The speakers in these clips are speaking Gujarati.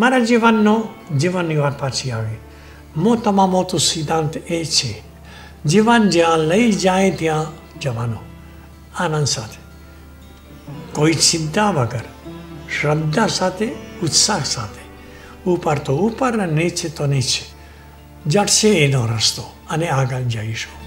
મારા જીવનનો જીવન વ્યવહાર પાછી આવી મોટામાં મોટો સિદ્ધાંત એ છે જીવન જ્યાં લઈ જાય ત્યાં જવાનું આનંદ સાથે કોઈ ચિંતા વગર શ્રદ્ધા સાથે ઉત્સાહ સાથે ઉપર તો ઉપર અને નીચે તો નીચે જડશે એનો રસ્તો અને આગળ જઈશું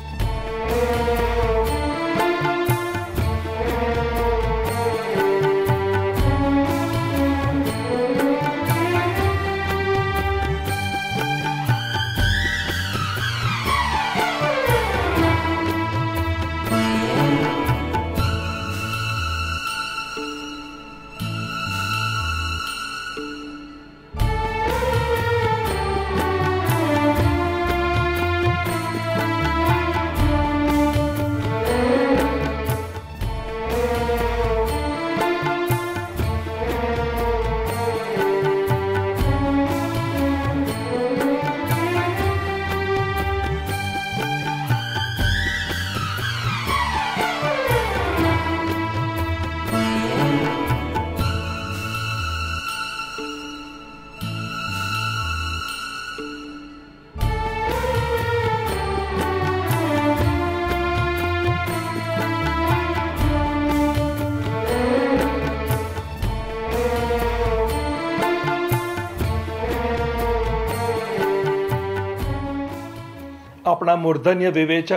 આપણા મૂર્ધન્ય વિવેચક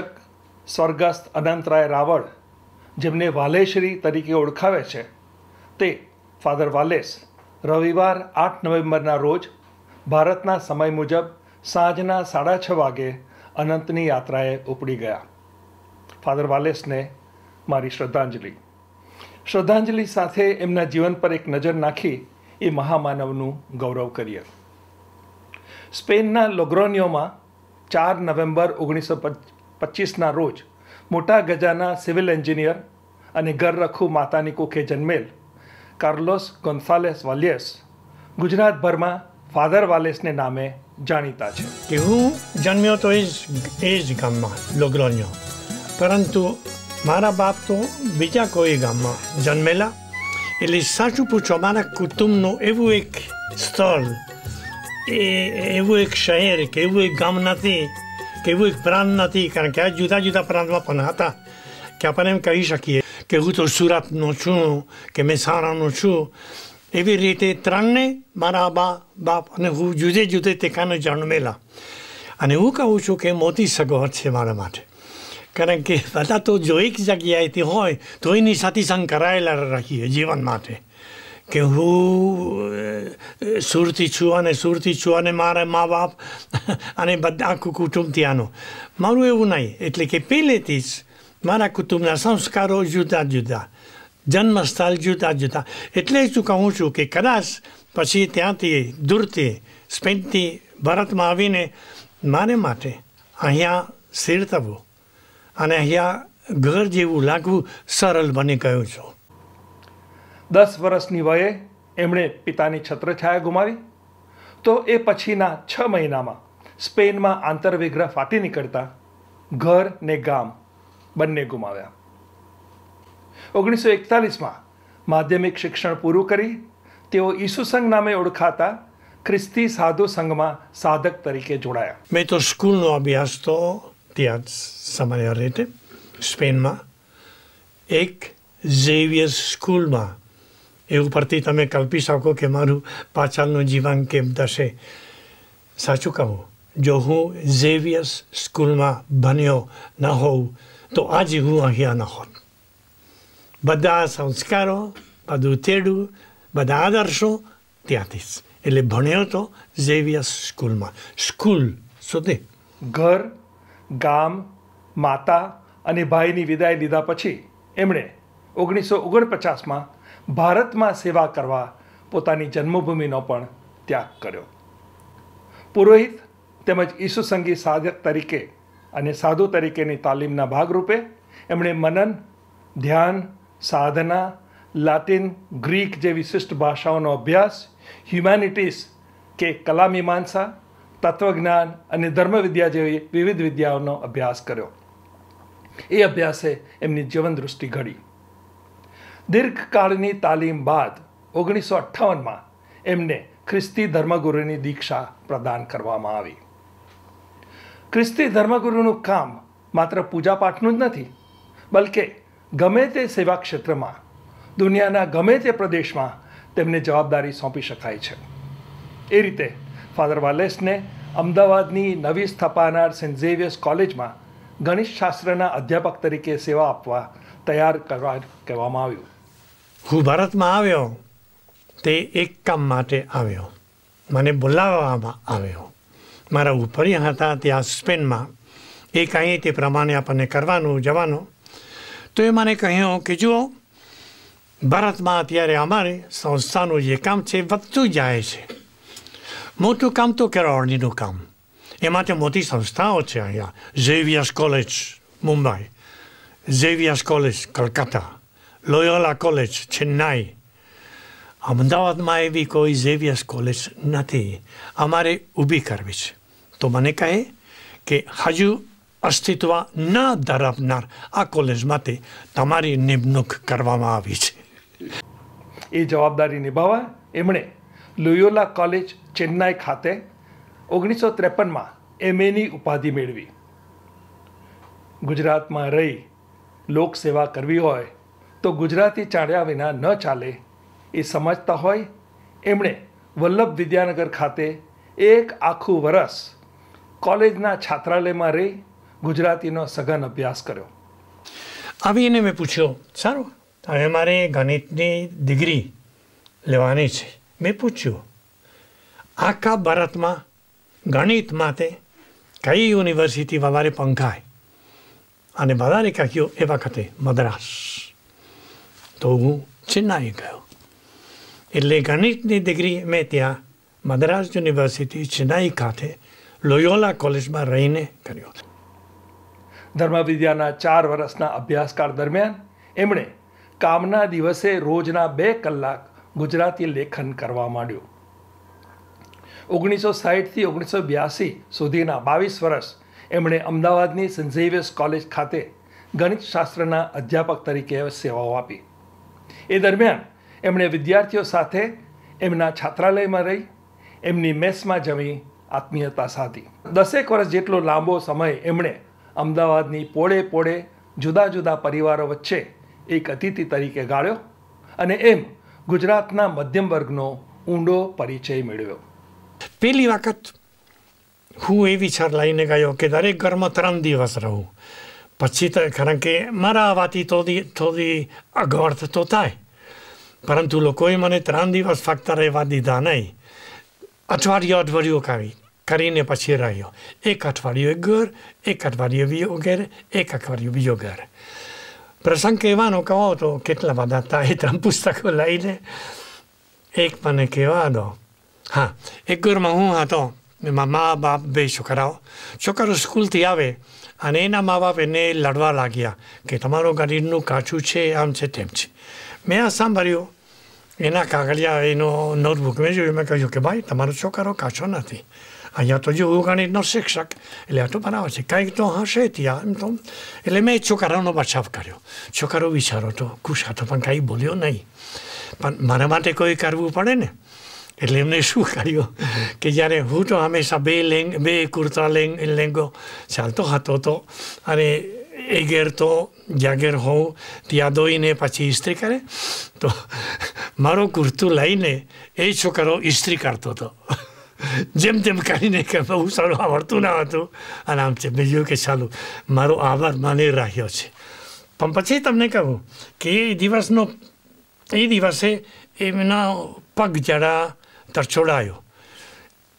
સ્વર્ગસ્થ અનંતરાય રાવળ જેમને વાલેશ્રી તરીકે ઓળખાવે છે તે ફાધર વાલેસ રવિવાર આઠ નવેમ્બરના રોજ ભારતના સમય મુજબ સાંજના સાડા છ વાગે અનંતની યાત્રાએ ઉપડી ગયા ફાધર વાલેસને મારી શ્રદ્ધાંજલિ શ્રદ્ધાંજલિ સાથે એમના જીવન પર એક નજર નાખી એ મહામાનવનું ગૌરવ કરીએ સ્પેનના લોગ્રોનિયોમાં ચાર નવેમ્બર ઓગણીસો પચીસના રોજ મોટા ગજાના સિવિલ એન્જિનિયર અને ઘરરખુ માતાની કુખે જન્મેલ કાર્લોસ ગોન્સાલેસ વાલિયસ ગુજરાતભરમાં ફાધર વાલેસને નામે જાણીતા છે કે હું જન્મ્યો તો એ જ એ જ ગામમાં લોગરોન્યો પરંતુ મારા બાપ તો બીજા કોઈ ગામમાં જન્મેલા એટલે સાચું પૂછો મારા કુટુંબનું એવું એક સ્થળ એ એવું એક શહેર કે એવું એક ગામ નથી કે એવું એક પ્રાંત નથી કારણ કે આ જુદા જુદા પ્રાંતમાં પણ હતા કે આપણે એમ કહી શકીએ કે હું તો સુરતનો છું કે મહેસાણાનો છું એવી રીતે ત્રણને મારા બા બાપ અને હું જુદે જુદે ટેકાને જન્મેલા અને હું કહું છું કે મોટી સગવડ છે મારા માટે કારણ કે બધા તો જો એક જગ્યાએથી હોય તો એની સાથે સંકળાયેલા રાખીએ જીવન માટે કે હું સુરતી છું અને સુરતી છું અને મારા મા બાપ અને બધા આખું કુટુંબ ત્યાંનું મારું એવું નહીં એટલે કે પહેલેથી જ મારા કુટુંબના સંસ્કારો જુદા જુદા જન્મસ્થળ જુદા જુદા એટલે જ કહું છું કે કદાચ પછી ત્યાંથી દૂરથી સ્પેનથી ભારતમાં આવીને મારે માટે અહીંયા સ્થિર અને અહીંયા ઘર જેવું લાગવું સરળ બની ગયું છું દસ વર્ષની વયે એમણે પિતાની છત્રછાયા ગુમાવી તો એ પછીના છ મહિનામાં સ્પેનમાં આંતરવિગ્રહ ફાટી નીકળતા ઘર ને ગામ બંને ગુમાવ્યા ઓગણીસો એકતાલીસમાં માધ્યમિક શિક્ષણ પૂરું કરી તેઓ ઈસુસંઘ નામે ઓળખાતા ખ્રિસ્તી સાધુ સંઘમાં સાધક તરીકે જોડાયા મેં તો સ્કૂલનો અભ્યાસ તો ત્યાં જ સામાન્ય રીતે સ્પેનમાં એક ઝેવિયર સ્કૂલમાં એવું પરથી તમે કલ્પી શકો કે મારું પાછળનું જીવન કેમ થશે સાચું કહું જો હું ઝેવિયસ સ્કૂલમાં ભણ્યો ન હોઉં તો આજે હું અહીંયા ન હોત બધા સંસ્કારો બધું તેડું બધા આદર્શો ત્યાંથી જ એટલે ભણ્યો તો ઝેવિયસ સ્કૂલમાં સ્કૂલ સુધી ઘર ગામ માતા અને ભાઈની વિદાય લીધા પછી એમણે ઓગણીસો ઓગણપચાસમાં ભારતમાં સેવા કરવા પોતાની જન્મભૂમિનો પણ ત્યાગ કર્યો પુરોહિત તેમજ ઈસુ સંગી સાધક તરીકે અને સાધુ તરીકેની તાલીમના ભાગરૂપે એમણે મનન ધ્યાન સાધના લાતિન ગ્રીક જેવી વિશિષ્ટ ભાષાઓનો અભ્યાસ હ્યુમેનિટીઝ કે કલા મીમાંસા તત્વજ્ઞાન અને ધર્મવિદ્યા જેવી વિવિધ વિદ્યાઓનો અભ્યાસ કર્યો એ અભ્યાસે એમની જીવન દૃષ્ટિ ઘડી દીર્ઘકાળની તાલીમ બાદ ઓગણીસો અઠ્ઠાવનમાં એમને ખ્રિસ્તી ધર્મગુરુની દીક્ષા પ્રદાન કરવામાં આવી ખ્રિસ્તી ધર્મગુરુનું કામ માત્ર પૂજાપાઠનું જ નથી બલકે ગમે તે સેવા ક્ષેત્રમાં દુનિયાના ગમે તે પ્રદેશમાં તેમને જવાબદારી સોંપી શકાય છે એ રીતે ફાધર વાલેસને અમદાવાદની નવી સ્થપાનાર સેન્ટ ઝેવિયર્સ કોલેજમાં શાસ્ત્રના અધ્યાપક તરીકે સેવા આપવા તૈયાર કરવા કહેવામાં આવ્યું હું ભારતમાં આવ્યો તે એક કામ માટે આવ્યો મને બોલાવવામાં આવ્યો મારા ઉપરિયા હતા ત્યાં સ્પેનમાં એ કાંઈ તે પ્રમાણે આપણને કરવાનું જવાનું તો એ મને કહ્યું કે જુઓ ભારતમાં અત્યારે અમારે સંસ્થાનું જે કામ છે વધતું જાય છે મોટું કામ તો કેરોળનીનું કામ એ માટે મોટી સંસ્થાઓ છે અહીંયા ઝેવિયસ college Mumbai ઝેવિયસ college Calcutta Loyola College, Chennai અમદાવાદમાં એવી કોઈ ઝેવિયસ કોલેજ નથી અમારે ઊભી કરવી છે તો મને કહે કે હજુ અસ્તિત્વ ન ધરાવનાર આ કોલેજ માટે તમારી નિમણૂક કરવામાં આવી છે એ જવાબદારી નિભાવવા એમણે લોયોલા કોલેજ ચેન્નાઈ ખાતે ઓગણીસો ત્રેપનમાં એમએની ઉપાધિ મેળવી ગુજરાતમાં રહી લોકસેવા કરવી હોય તો ગુજરાતી ચાળ્યા વિના ન ચાલે એ સમજતા હોય એમણે વલ્લભ વિદ્યાનગર ખાતે એક આખું વરસ કોલેજના છાત્રાલયમાં રહી ગુજરાતીનો સઘન અભ્યાસ કર્યો આવીને મેં પૂછ્યો સારું હવે મારે ગણિતની ડિગ્રી લેવાની છે મેં પૂછ્યું આખા ભારતમાં ગણિત માટે કઈ યુનિવર્સિટી વધારે પંખાય અને વધારે કાંકીઓ એ વખતે મદ્રાસ તો હું ચેન્નાઈ ગયો એટલે ગણિતની ડિગ્રી મેં ત્યાં મદ્રાસ યુનિવર્સિટી ચેન્નાઈ ખાતે લોયોલા કોલેજમાં રહીને કર્યો ધર્મવિદ્યાના ચાર વર્ષના અભ્યાસકાર દરમિયાન એમણે કામના દિવસે રોજના બે કલાક ગુજરાતી લેખન કરવા માંડ્યું ઓગણીસો સાહીઠથી ઓગણીસો બ્યાસી સુધીના બાવીસ વર્ષ એમણે અમદાવાદની સેન્ટ ઝેવિયર્સ કોલેજ ખાતે ગણિતશાસ્ત્રના અધ્યાપક તરીકે સેવાઓ આપી એ દરમિયાન એમણે વિદ્યાર્થીઓ સાથે એમના છાત્રાલયમાં રહી એમની મેસમાં જમી આત્મીયતા સાધી દસેક વર્ષ જેટલો લાંબો સમય એમણે અમદાવાદની પોળે પોળે જુદા જુદા પરિવારો વચ્ચે એક અતિથિ તરીકે ગાળ્યો અને એમ ગુજરાતના મધ્યમ વર્ગનો ઊંડો પરિચય મેળવ્યો પેલી વખત હું એ વિચાર લઈને ગયો કે દરેક ઘરમાં ત્રણ દિવસ રહું પછી કારણ કે મારા વાતી થોડી થોડી અગવડ તો થાય પરંતુ લોકોએ મને ત્રણ દિવસ ફક્ત રહેવા દીધા નહીં અઠવાડિયું અઠવાડિયું કાવી કરીને પછી રહ્યો એક અઠવાડિયું એક ઘર એક અઠવાડિયું બીજો ઘર એક અઠવાડિયું બીજો ઘર પ્રસંગ કહેવાનો કહો તો કેટલા બધા હતા એ ત્રણ પુસ્તકો લઈને એક મને કહેવા દો હા એક ઘરમાં હું હતો મા બાપ બે છોકરાઓ છોકરો સ્કૂલથી આવે અને એના મા બાપ એને લડવા લાગ્યા કે તમારું ગરીબનું કાચું છે આમ છે તેમ છે મેં આ સાંભળ્યું એના કાગળિયા એનો નોટબુક મેં જોયું મેં કહ્યું કે ભાઈ તમારો છોકરો કાચો નથી અહીંયા તો જોયું ગણિતનો શિક્ષક એટલે આ તો બરાબર છે કંઈક તો હશે ત્યાં એમ તો એટલે મેં એ છોકરાનો બચાવ કર્યો છોકરો વિચારો તો ખુશ હતો પણ કાંઈ બોલ્યો નહીં પણ મારા માટે કોઈ કરવું પડે ને એટલે એમને શું કર્યું કે જ્યારે હું તો હંમેશા બે લેંગ બે કુર્તા લેંગ લેંગો ચાલતો હતો તો અને એ ઘેર તો જાગેર હોઉં ત્યાં ધોઈને પછી ઇસ્ત્રી કરે તો મારો કુર્તું લઈને એ છોકરો ઇસ્ત્રી કરતો હતો જેમ તેમ કરીને કે બહુ સારું આવડતું ના હતું અને આમ છે બીજું કે ચાલુ મારો આભાર માની રાખ્યો છે પણ પછી તમને કહું કે એ દિવસનો એ દિવસે એમના પગ જડા તરછોડાયો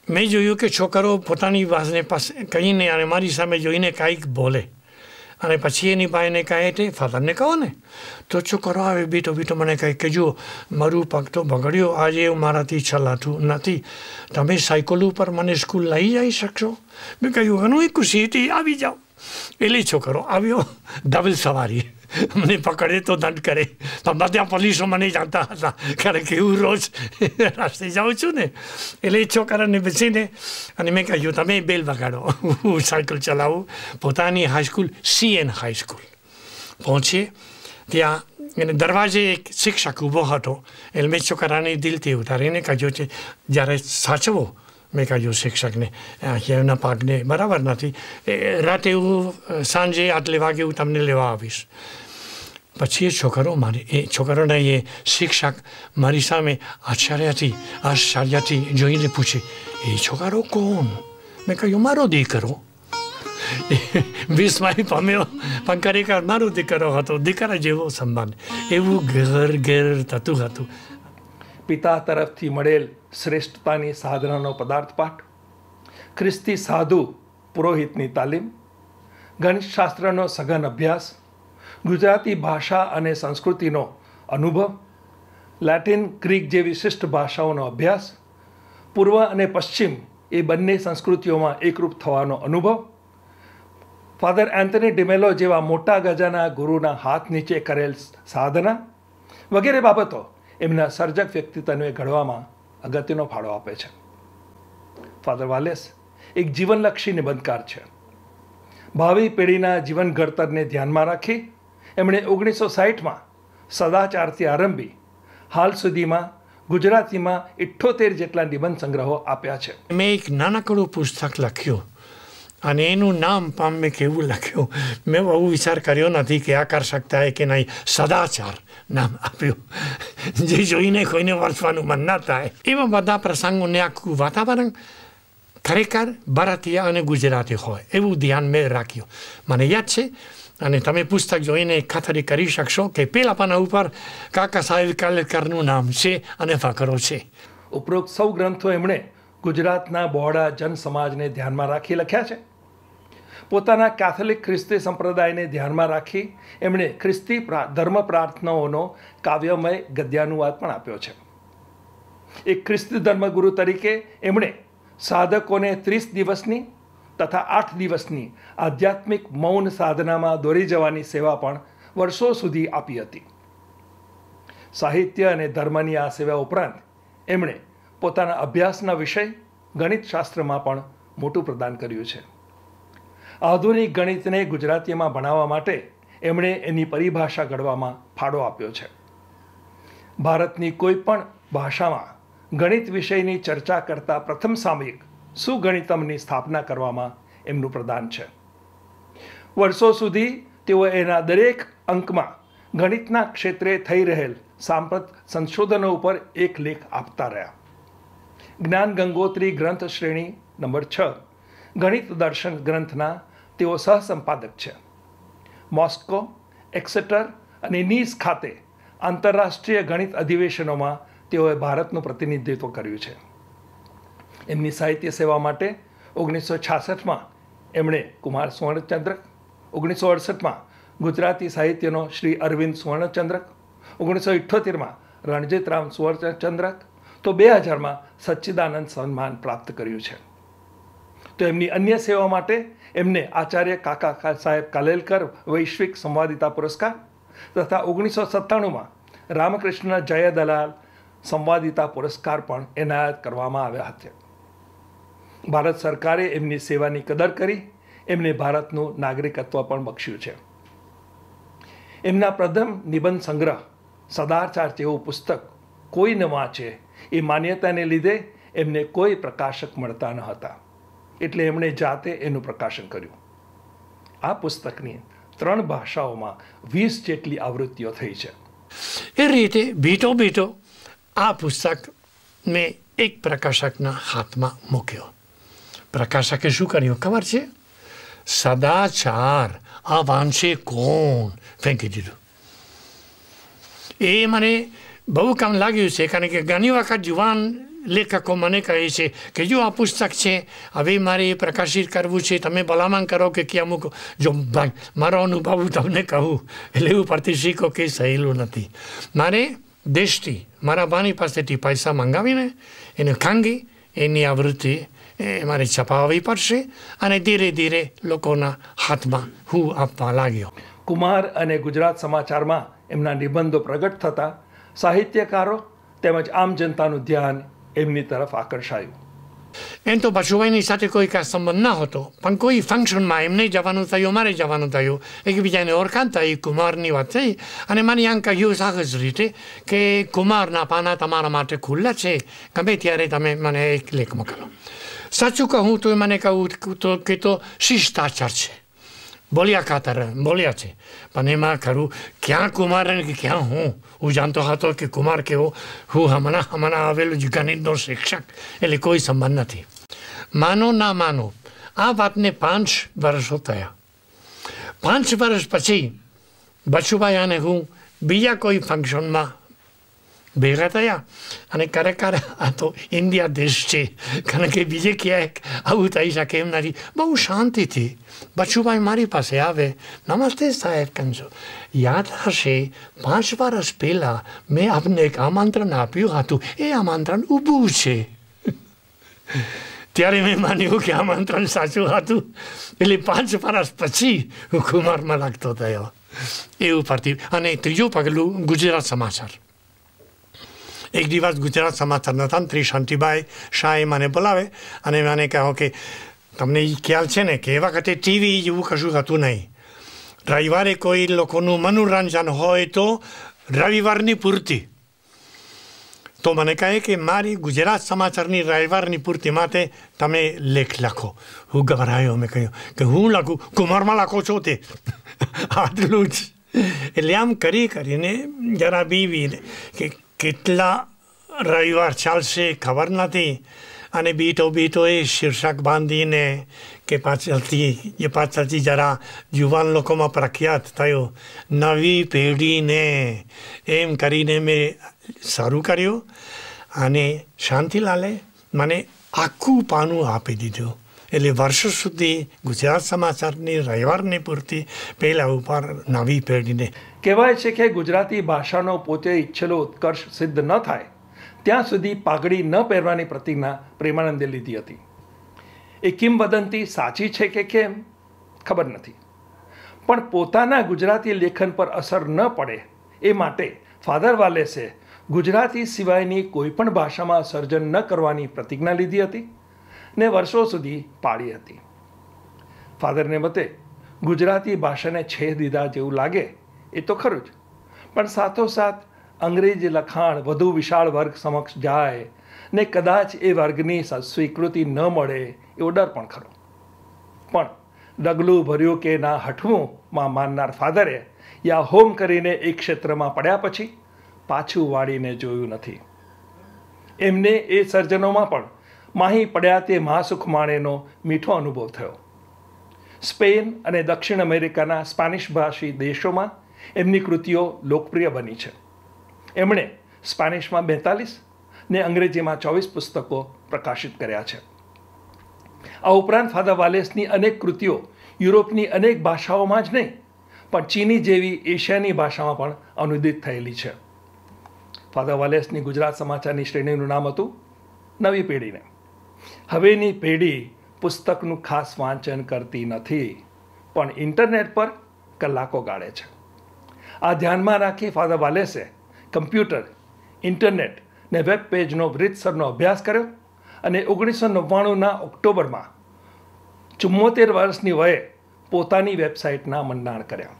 મેં જોયું કે છોકરો પોતાની વાસને પાસે કહી નહીં અને મારી સામે જોઈને કાંઈક બોલે અને પછી એની ભાઈને કહે તે ફાધરને કહો ને તો છોકરો આવે બીટો બીટો મને કહે કે જુઓ મારું પગ તો બગડ્યો આજે એવું મારાથી ચલાતું નથી તમે સાયકલ ઉપર મને સ્કૂલ લઈ જઈ શકશો મેં કહ્યું એનું એ હતી આવી જાઓ એટલે છોકરો આવ્યો ડબલ સવારી મને પકડે તો દંડ કરે તમારા ત્યાં પોલીસો મને જાણતા હતા કારણ કે હું રોજ રાસ્તે જાઉં છું ને એટલે એ છોકરાને બેસીને અને મેં કહ્યું તમે બેલ વગાડો હું સાયકલ ચલાવું પોતાની હાઈસ્કૂલ સીએન હાઈસ્કૂલ પહોંચીએ ત્યાં એને દરવાજે એક શિક્ષક ઊભો હતો એટલે મેં છોકરાને દિલથી ઉતારીને કહ્યું છે જ્યારે સાચવો મેં કહ્યું શિક્ષકને અહીંના પાકને બરાબર નથી એ રાતે હું સાંજે આટલે વાગે હું તમને લેવા આવીશ પછી એ છોકરો મારી એ છોકરોને એ શિક્ષક મારી સામે આશ્ચર્યથી આશ્ચર્યથી જોઈને પૂછે એ છોકરો કોણ મેં કહ્યું મારો દીકરો વીસમાઈ પામ્યો પંકરીકર મારો દીકરો હતો દીકરા જેવો સન્માન એવું ઘેર ઘેર થતું હતું પિતા તરફથી મળેલ શ્રેષ્ઠતાની સાધનાનો પદાર્થ પાઠ ખ્રિસ્તી સાધુ પુરોહિતની તાલીમ ગણિતશાસ્ત્રનો સઘન અભ્યાસ ગુજરાતી ભાષા અને સંસ્કૃતિનો અનુભવ લેટિન ગ્રીક જેવી શિષ્ટ ભાષાઓનો અભ્યાસ પૂર્વ અને પશ્ચિમ એ બંને સંસ્કૃતિઓમાં એકરૂપ થવાનો અનુભવ ફાધર એન્થની ડિમેલો જેવા મોટા ગજાના ગુરુના હાથ નીચે કરેલ સાધના વગેરે બાબતો એમના સર્જક વ્યક્તિત્વને ઘડવામાં અગત્યનો ફાળો આપે છે ફાધર વાલેસ એક જીવનલક્ષી નિબંધકાર છે ભાવિ પેઢીના જીવન ઘડતરને ધ્યાનમાં રાખી એમણે ઓગણીસો સાહીઠમાં સદાચારથી આરંભી હાલ સુધીમાં ગુજરાતીમાં ઇઠ્ઠોતેર જેટલા નિબંધ સંગ્રહો આપ્યા છે મેં એક નાનકડું પુસ્તક લખ્યું અને એનું નામ પામે કેવું લખ્યું મેં બહુ વિચાર કર્યો નથી કે આ કર શકતા હે કે નહીં સદાચાર નામ આપ્યું જે જોઈને કોઈને વરસવાનું મન ના થાય એવા બધા પ્રસંગોને આખું વાતાવરણ ખરેખર ભારતીય અને ગુજરાતી હોય એવું ધ્યાન મેં રાખ્યું મને યાદ છે અને તમે પુસ્તક જોઈને ખાતરી કરી શકશો કે પેલા પાના ઉપર કાકા સાહેબ કાલેકરનું નામ છે અને ફકરો છે ઉપરોક્ત સૌ ગ્રંથો એમણે ગુજરાતના બોહડા જન સમાજને ધ્યાનમાં રાખી લખ્યા છે પોતાના કેથોલિક ખ્રિસ્તી સંપ્રદાયને ધ્યાનમાં રાખી એમણે ખ્રિસ્તી ધર્મ પ્રાર્થનાઓનો કાવ્યમય ગદ્યાનુવાદ પણ આપ્યો છે એક ખ્રિસ્તી ધર્મગુરુ તરીકે એમણે સાધકોને ત્રીસ દિવસની તથા આઠ દિવસની આધ્યાત્મિક મૌન સાધનામાં દોરી જવાની સેવા પણ વર્ષો સુધી આપી હતી સાહિત્ય અને ધર્મની આ સેવા ઉપરાંત એમણે પોતાના અભ્યાસના વિષય ગણિતશાસ્ત્રમાં પણ મોટું પ્રદાન કર્યું છે આધુનિક ગણિતને ગુજરાતીમાં ભણાવવા માટે એમણે એની પરિભાષા ઘડવામાં ફાળો આપ્યો છે ભારતની કોઈ પણ ભાષામાં ગણિત વિષયની ચર્ચા કરતા પ્રથમ સામયિક સુગણિતમની સ્થાપના કરવામાં એમનું પ્રદાન છે વર્ષો સુધી તેઓ એના દરેક અંકમાં ગણિતના ક્ષેત્રે થઈ રહેલ સાંપ્રત સંશોધનો ઉપર એક લેખ આપતા રહ્યા જ્ઞાન ગંગોત્રી ગ્રંથ શ્રેણી નંબર છ ગણિત દર્શન ગ્રંથના તેઓ સહસંપાદક છે મોસ્કો એક્સેટર અને નીસ ખાતે આંતરરાષ્ટ્રીય ગણિત અધિવેશનોમાં તેઓએ ભારતનું પ્રતિનિધિત્વ કર્યું છે એમની સાહિત્ય સેવા માટે ઓગણીસો છાસઠમાં એમણે કુમાર સુવર્ણચંદ્રક ઓગણીસો અડસઠમાં ગુજરાતી સાહિત્યનો શ્રી અરવિંદ સુવર્ણચંદ્રક ઓગણીસો ઇઠ્ઠોતેરમાં રણજીતરામ સુવર્ણચંદ્રક તો બે હજારમાં સચ્ચિદાનંદ સન્માન પ્રાપ્ત કર્યું છે તો એમની અન્ય સેવા માટે એમને આચાર્ય કાકા સાહેબ કાલેલકર વૈશ્વિક સંવાદિતા પુરસ્કાર તથા ઓગણીસો સત્તાણુંમાં રામકૃષ્ણ જય દલાલ સંવાદિતા પુરસ્કાર પણ એનાયત કરવામાં આવ્યા હતા ભારત સરકારે એમની સેવાની કદર કરી એમને ભારતનું નાગરિકત્વ પણ બક્ષ્યું છે એમના પ્રથમ નિબંધ સંગ્રહ સદારચાર જેવું પુસ્તક કોઈને વાંચે એ માન્યતાને લીધે એમને કોઈ પ્રકાશક મળતા ન હતા એટલે એમણે જાતે એનું પ્રકાશન કર્યું આ પુસ્તકની ત્રણ ભાષાઓમાં વીસ જેટલી આવૃત્તિઓ થઈ છે એ રીતે બીટો બીટો આ પુસ્તક મેં એક પ્રકાશકના હાથમાં મૂક્યો પ્રકાશકે શું કર્યું ખબર છે સદાચાર આ વાંચે કોણ ફેંકી દીધું એ મને બહુ કામ લાગ્યું છે કારણ કે ઘણી વખત યુવાન લેખકો મને કહે છે કે જો આ પુસ્તક છે હવે મારે એ પ્રકાશિત કરવું છે તમે ભલામણ કરો કે કે અમુક જો મારો અનુભવ હું તમને કહું એટલે એવું પરથી શીખો કે સહેલું નથી મારે દેશથી મારા ભાની પાસેથી પૈસા મંગાવીને એને ખાંગી એની આવૃત્તિ એ મારે છપાવવી પડશે અને ધીરે ધીરે લોકોના હાથમાં હું આપવા લાગ્યો કુમાર અને ગુજરાત સમાચારમાં એમના નિબંધો પ્રગટ થતા સાહિત્યકારો તેમજ આમ જનતાનું ધ્યાન એમની તરફ આકર્ષાયું એમ તો પશુભાઈની સાથે કોઈ કાંઈ સંબંધ ન હતો પણ કોઈ ફંક્શનમાં એમને જવાનું થયું મારે જવાનું થયું એકબીજાને ઓળખાણતા એ કુમારની વાત થઈ અને મને આમ કહ્યું સાહસ રીતે કે કુમારના પાના તમારા માટે ખુલ્લા છે ગમે ત્યારે તમે મને એક લેખ મોકલો સાચું કહું તો મને કહું તો કે તો શિષ્ટાચાર છે बोलिया कातर है बोलिया छे पने माँ करू क्या कुमार है कि क्या हूँ वो जानते हा तो कि कुमार के हो हु हमना हमना आवेलो गणित नो शिक्षक એટલે કોઈ સંબંધ નથી માનો ના માનો पांच वर्ष પાંચ વર્ષો થયા પાંચ વર્ષ પછી બચુભાઈ અને હું બીજા કોઈ ફંક્શનમાં ભેગા અને ખરેખર આ તો ઇન્ડિયા દેશ છે કારણ કે બીજે ક્યાંક આવું થઈ શકે એમ નથી બહુ શાંતિથી બચુભાઈ મારી પાસે આવે નમસ્તે સાહેબ કેમ છો યાદ હશે પાંચ વર્ષ પહેલાં મેં આપને એક આમંત્રણ આપ્યું હતું એ આમંત્રણ ઊભું છે ત્યારે મેં માન્યું કે આમંત્રણ સાચું હતું એટલે પાંચ વર્ષ પછી હું કુમારમાં લાગતો થયો એવું પરથી અને ત્રીજું પગલું ગુજરાત સમાચાર એક દિવસ ગુજરાત સમાચારના હતા ત્રી શાંતિભાઈ શાહે મને બોલાવે અને મને કહો કે તમને એ ખ્યાલ છે ને કે એ વખતે ટીવી જેવું કશું હતું નહીં રવિવારે કોઈ લોકોનું મનોરંજન હોય તો રવિવારની પૂર્તિ તો મને કહે કે મારી ગુજરાત સમાચારની રવિવારની પૂર્તિ માટે તમે લેખ લખો હું ગભરાયો મેં કહ્યું કે હું લખું કુમારમાં લખો છો તે આટલું જ એટલે આમ કરી કરીને જરા બીવીને કે કેટલા રવિવાર ચાલશે ખબર નથી અને બીટો બીટોએ શીર્ષક બાંધીને કે પાછળથી એ પાછળથી જરા યુવાન લોકોમાં પ્રખ્યાત થયો નવી પેઢીને એમ કરીને મેં શરૂ કર્યું અને શાંતિલાલે મને આખું પાનું આપી દીધું એટલે વર્ષો સુધી ગુજરાત સમાચારની રવિવારની પૂરતી પહેલાં ઉપર નવી પેઢીને કહેવાય છે કે ગુજરાતી ભાષાનો પોતે ઈચ્છેલો ઉત્કર્ષ સિદ્ધ ન થાય ત્યાં સુધી પાઘડી ન પહેરવાની પ્રતિજ્ઞા પ્રેમાનંદે લીધી હતી એ કિંવદંતી સાચી છે કે કેમ ખબર નથી પણ પોતાના ગુજરાતી લેખન પર અસર ન પડે એ માટે ફાધર વાલેસે ગુજરાતી સિવાયની કોઈપણ ભાષામાં સર્જન ન કરવાની પ્રતિજ્ઞા લીધી હતી ને વર્ષો સુધી પાડી હતી ફાધરને મતે ગુજરાતી ભાષાને છેદ દીધા જેવું લાગે એ તો ખરું જ પણ સાથોસાથ અંગ્રેજી લખાણ વધુ વિશાળ વર્ગ સમક્ષ જાય ને કદાચ એ વર્ગની સ્વીકૃતિ ન મળે એવો ડર પણ ખરો પણ ડગલું ભર્યું કે ના હઠવુંમાં માનનાર ફાધરે યા હોમ કરીને એ ક્ષેત્રમાં પડ્યા પછી પાછું વાળીને જોયું નથી એમને એ સર્જનોમાં પણ માહી પડ્યા તે મહાસુખ માણેનો મીઠો અનુભવ થયો સ્પેન અને દક્ષિણ અમેરિકાના સ્પાનિશ ભાષી દેશોમાં એમની કૃતિઓ લોકપ્રિય બની છે એમણે સ્પેનિશમાં બેતાલીસ ને અંગ્રેજીમાં ચોવીસ પુસ્તકો પ્રકાશિત કર્યા છે આ ઉપરાંત ફાધર વાલેસની અનેક કૃતિઓ યુરોપની અનેક ભાષાઓમાં જ નહીં પણ ચીની જેવી એશિયાની ભાષામાં પણ અનુદિત થયેલી છે ફાધર વાલેસની ગુજરાત સમાચારની શ્રેણીનું નામ હતું નવી પેઢીને હવેની પેઢી પુસ્તકનું ખાસ વાંચન કરતી નથી પણ ઇન્ટરનેટ પર કલાકો ગાળે છે આ ધ્યાનમાં રાખી ફાધર વાલેસે કમ્પ્યુટર ઇન્ટરનેટ ને વેબ પેજનો રીતસરનો અભ્યાસ કર્યો અને ઓગણીસો નવ્વાણુંના ઓક્ટોબરમાં ચુમ્મોતેર વર્ષની વયે પોતાની વેબસાઇટના મંડાણ કર્યા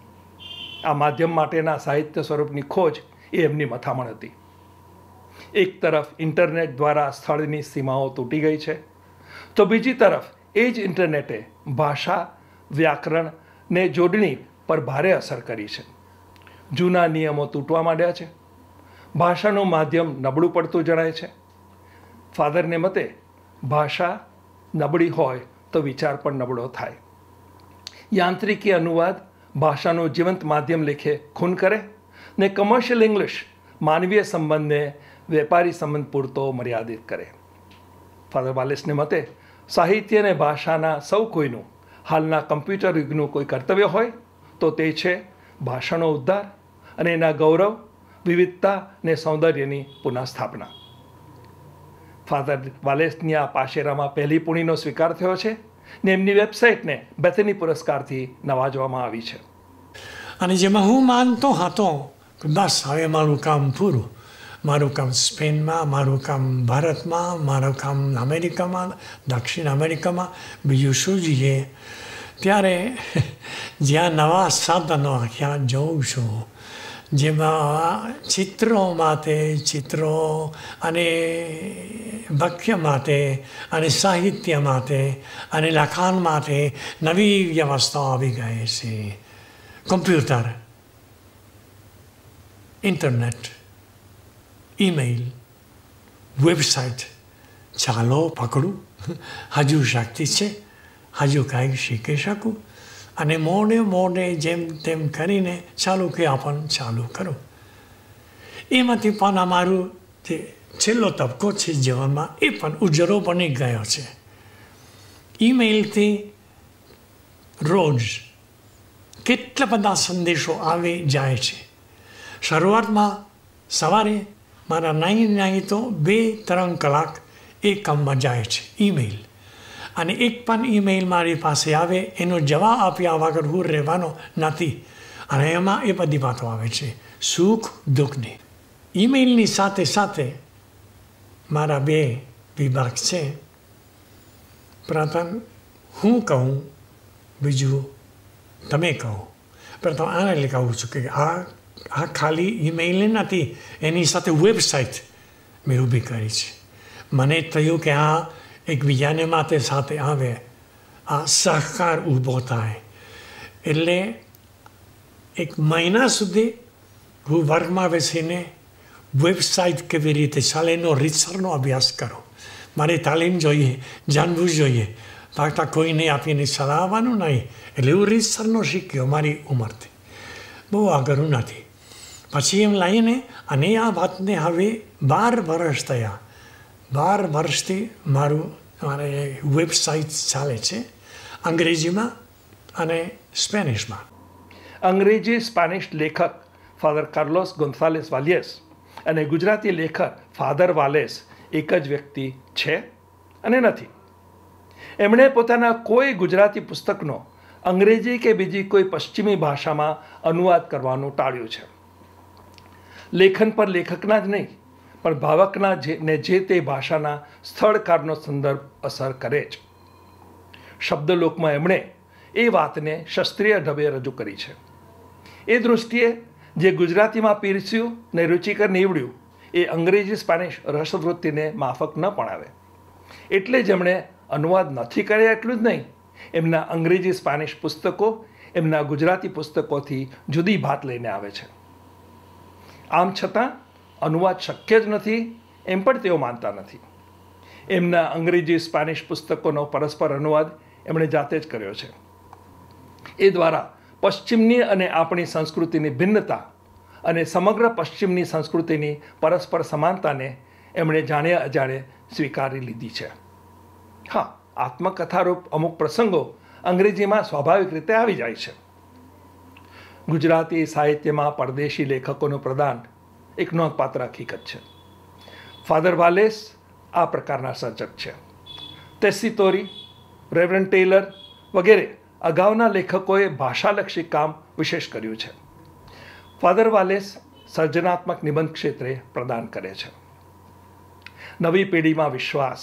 આ માધ્યમ માટેના સાહિત્ય સ્વરૂપની ખોજ એ એમની મથામણ હતી એક તરફ ઇન્ટરનેટ દ્વારા સ્થળની સીમાઓ તૂટી ગઈ છે તો બીજી તરફ એ જ ઇન્ટરનેટે ભાષા વ્યાકરણ ને જોડણી પર ભારે અસર કરી છે જૂના નિયમો તૂટવા માંડ્યા છે ભાષાનું માધ્યમ નબળું પડતું જણાય છે ફાધરને મતે ભાષા નબળી હોય તો વિચાર પણ નબળો થાય યાંત્રિકી અનુવાદ ભાષાનું જીવંત માધ્યમ લેખે ખૂન કરે ને કમર્શિયલ ઇંગ્લિશ માનવીય સંબંધને વેપારી સંબંધ પૂરતો મર્યાદિત કરે ફાધર વાલેસને મતે સાહિત્ય અને ભાષાના સૌ કોઈનું હાલના કમ્પ્યુટર યુગનું કોઈ કર્તવ્ય હોય તો તે છે ભાષાનો ઉદ્ધાર અને એના ગૌરવ વિવિધતા અને સૌંદર્યની પુનઃસ્થાપના ફાધર વાલેસની આ પાશેરામાં પહેલી પુણીનો સ્વીકાર થયો છે ને એમની વેબસાઇટને બેથની પુરસ્કારથી નવાજવામાં આવી છે અને જેમાં હું માનતો હતો કે બસ હવે મારું કામ પૂરું મારું કામ સ્પેનમાં મારું કામ ભારતમાં મારું કામ અમેરિકામાં દક્ષિણ અમેરિકામાં બીજું શું જોઈએ ત્યારે જ્યાં નવા સાધનો ત્યાં જઉં છું જેમાં ચિત્રો માટે ચિત્રો અને ભક્ય માટે અને સાહિત્ય માટે અને લખાણ માટે નવી વ્યવસ્થા આવી ગઈ છે કોમ્પ્યુટર ઇન્ટરનેટ ઈમેલ વેબસાઇટ ચાલો પકડું હજુ શક્તિ છે હજુ કાંઈક શીખી શકું અને મોને મોને જેમ તેમ કરીને ચાલુ કે આપણ ચાલુ કરો એમાંથી પણ અમારું જે છેલ્લો તબક્કો છે જીવનમાં એ પણ ઉજરો બની ગયો છે ઈમેલથી રોજ કેટલા બધા સંદેશો આવે જાય છે શરૂઆતમાં સવારે મારા નહીં નહીં તો બે ત્રણ કલાક એ કામમાં જાય છે ઈમેલ અને એક પણ ઈમેલ મારી પાસે આવે એનો જવાબ આપ્યા વગર હું રહેવાનો નથી અને એમાં એ બધી વાતો આવે છે સુખ દુઃખની ઈમેલની સાથે સાથે મારા બે વિભાગ છે પ્રથમ હું કહું બીજું તમે કહો પ્રથમ આને એટલે કહું છું કે આ આ ખાલી ઈમેલ નથી એની સાથે વેબસાઇટ મેં ઊભી કરી છે મને થયું કે આ એકબીજાને માટે સાથે આવે આ સહકાર ઊભો થાય એટલે એક મહિના સુધી હું વર્ગમાં બેસીને વેબસાઇટ કેવી રીતે ચાલે એનો રીતસરનો અભ્યાસ કરો મારે તાલીમ જોઈએ જાણવું જોઈએ ફક્ત કોઈને આપીને ચલાવવાનું નહીં એટલે હું રીતસરનો શીખ્યો મારી ઉંમરથી બહુ આગળ નથી પછી એમ લઈને અને આ વાતને હવે બાર વર્ષ થયા બાર વર્ષથી મારું મારે વેબસાઇટ ચાલે છે અંગ્રેજીમાં અને સ્પેનિશમાં અંગ્રેજી સ્પેનિશ લેખક ફાધર કાર્લોસ ગોન્સાલેસ વાલિયસ અને ગુજરાતી લેખક ફાધર વાલેસ એક જ વ્યક્તિ છે અને નથી એમણે પોતાના કોઈ ગુજરાતી પુસ્તકનો અંગ્રેજી કે બીજી કોઈ પશ્ચિમી ભાષામાં અનુવાદ કરવાનું ટાળ્યું છે લેખન પર લેખકના જ નહીં પણ ભાવકના જે ને જે તે ભાષાના સ્થળકારનો સંદર્ભ અસર કરે જ શબ્દલોકમાં એમણે એ વાતને શાસ્ત્રીય ઢબે રજૂ કરી છે એ દૃષ્ટિએ જે ગુજરાતીમાં પીરસ્યું ને રુચિકર નીવડ્યું એ અંગ્રેજી સ્પેનિશ રસવૃત્તિને માફક ન પણ આવે એટલે જ એમણે અનુવાદ નથી કર્યા એટલું જ નહીં એમના અંગ્રેજી સ્પેનિશ પુસ્તકો એમના ગુજરાતી પુસ્તકોથી જુદી ભાત લઈને આવે છે આમ છતાં અનુવાદ શક્ય જ નથી એમ પણ તેઓ માનતા નથી એમના અંગ્રેજી સ્પેનિશ પુસ્તકોનો પરસ્પર અનુવાદ એમણે જાતે જ કર્યો છે એ દ્વારા પશ્ચિમની અને આપણી સંસ્કૃતિની ભિન્નતા અને સમગ્ર પશ્ચિમની સંસ્કૃતિની પરસ્પર સમાનતાને એમણે જાણ્યા અજાણે સ્વીકારી લીધી છે હા આત્મકથારૂપ અમુક પ્રસંગો અંગ્રેજીમાં સ્વાભાવિક રીતે આવી જાય છે ગુજરાતી સાહિત્યમાં પરદેશી લેખકોનું પ્રદાન એક નોંધપાત્ર હકીકત છે ફાધર વાલેસ આ પ્રકારના સર્જક છે તેસી તોરી રેવરન ટેલર વગેરે અગાઉના લેખકોએ ભાષાલક્ષી કામ વિશેષ કર્યું છે ફાધર વાલેસ સર્જનાત્મક નિબંધ ક્ષેત્રે પ્રદાન કરે છે નવી પેઢીમાં વિશ્વાસ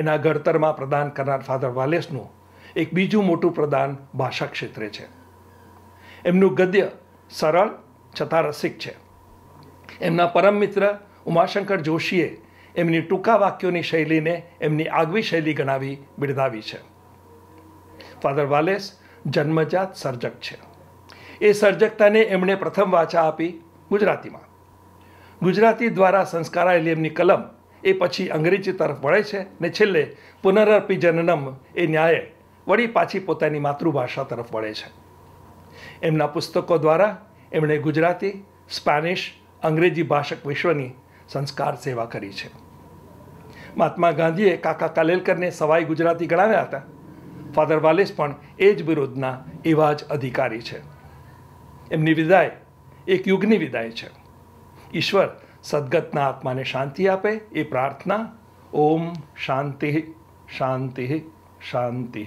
એના ઘડતરમાં પ્રદાન કરનાર ફાધર વાલેસનું એક બીજું મોટું પ્રદાન ભાષા ક્ષેત્રે છે એમનું ગદ્ય સરળ છતાં રસિક છે એમના પરમ મિત્ર ઉમાશંકર જોશીએ એમની ટૂંકા વાક્યોની શૈલીને એમની આગવી શૈલી ગણાવી બિરદાવી છે ફાધર વાલેસ જન્મજાત સર્જક છે એ સર્જકતાને એમણે પ્રથમ વાચા આપી ગુજરાતીમાં ગુજરાતી દ્વારા સંસ્કારાયેલી એમની કલમ એ પછી અંગ્રેજી તરફ વળે છે ને છેલ્લે પુનરર્પી જનનમ એ ન્યાયે વળી પાછી પોતાની માતૃભાષા તરફ વળે છે એમના પુસ્તકો દ્વારા એમણે ગુજરાતી સ્પેનિશ અંગ્રેજી ભાષક વિશ્વની સંસ્કાર સેવા કરી છે મહાત્મા ગાંધીએ કાકા કાલેલકરને સવાઈ ગુજરાતી ગણાવ્યા હતા ફાધર વાલેસ પણ એ જ વિરોધના એવા જ અધિકારી છે એમની વિદાય એક યુગની વિદાય છે ઈશ્વર સદગતના આત્માને શાંતિ આપે એ પ્રાર્થના ઓમ શાંતિ શાંતિ શાંતિ